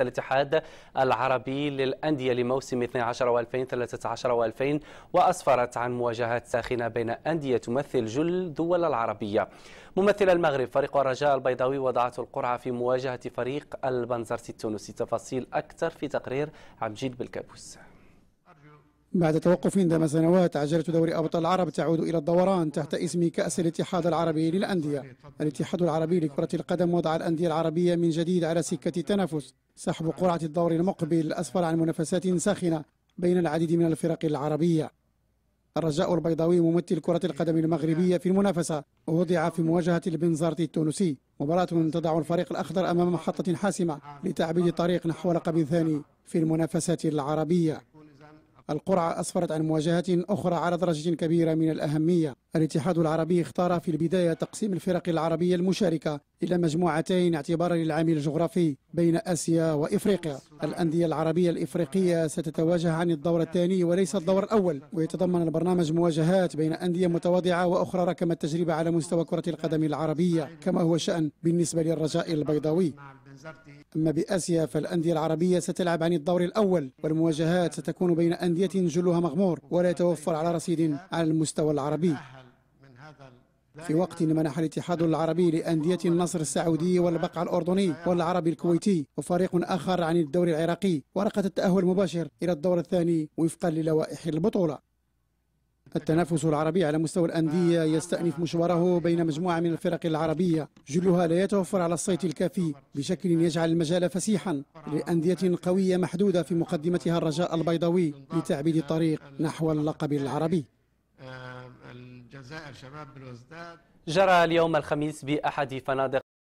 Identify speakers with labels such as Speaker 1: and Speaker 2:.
Speaker 1: الاتحاد العربي للأندية لموسم 12 و2013 و2000 وأسفرت عن مواجهات ساخنة بين أندية تمثل جل الدول العربية ممثل المغرب فريق الرجاء البيضاوي وضعت القرعة في مواجهة فريق البنزرتي التونسي تفاصيل أكثر في تقرير عبجيل بالكابوس
Speaker 2: بعد توقف دام سنوات عجلة دوري أبطال العرب تعود إلى الدوران تحت اسم كأس الاتحاد العربي للأندية الاتحاد العربي لكرة القدم وضع الأندية العربية من جديد على سكة التنافس سحب قرعة الدور المقبل أسفر عن منافسات ساخنة بين العديد من الفرق العربية الرجاء البيضاوي ممثل كرة القدم المغربية في المنافسة وضع في مواجهة البنزرتي التونسي مباراة تضع الفريق الأخضر أمام محطة حاسمة لتعبيد طريق نحو لقب ثاني في المنافسات العربية القرعة أسفرت عن مواجهة أخرى على درجة كبيرة من الأهمية الاتحاد العربي اختار في البداية تقسيم الفرق العربية المشاركة إلى مجموعتين اعتبارا للعامل الجغرافي بين آسيا وإفريقيا الأندية العربية الإفريقية ستتواجه عن الدور الثاني وليس الدور الأول ويتضمن البرنامج مواجهات بين أندية متواضعة وأخرى ركمت تجربة على مستوى كرة القدم العربية كما هو شأن بالنسبة للرجاء البيضاوي أما بآسيا فالأندية العربية ستلعب عن الدور الأول والمواجهات ستكون بين أندية جلها مغمور ولا يتوفر على رصيد على المستوى العربي في وقت منح الاتحاد العربي لأندية النصر السعودي والبقع الأردني والعربي الكويتي وفريق آخر عن الدوري العراقي ورقة التأهل المباشر إلى الدور الثاني وفقا للوائح البطولة التنافس العربي على مستوى الأندية آه. يستأنف مشواره بين مجموعة من الفرق العربية جلها لا يتوفر على الصيت الكافي بشكل يجعل المجال فسيحا لأندية قوية محدودة في مقدمتها الرجاء البيضاوي لتعبيد الطريق نحو اللقب العربي
Speaker 1: آه، الجزائر شباب جرى اليوم الخميس بأحد فنادق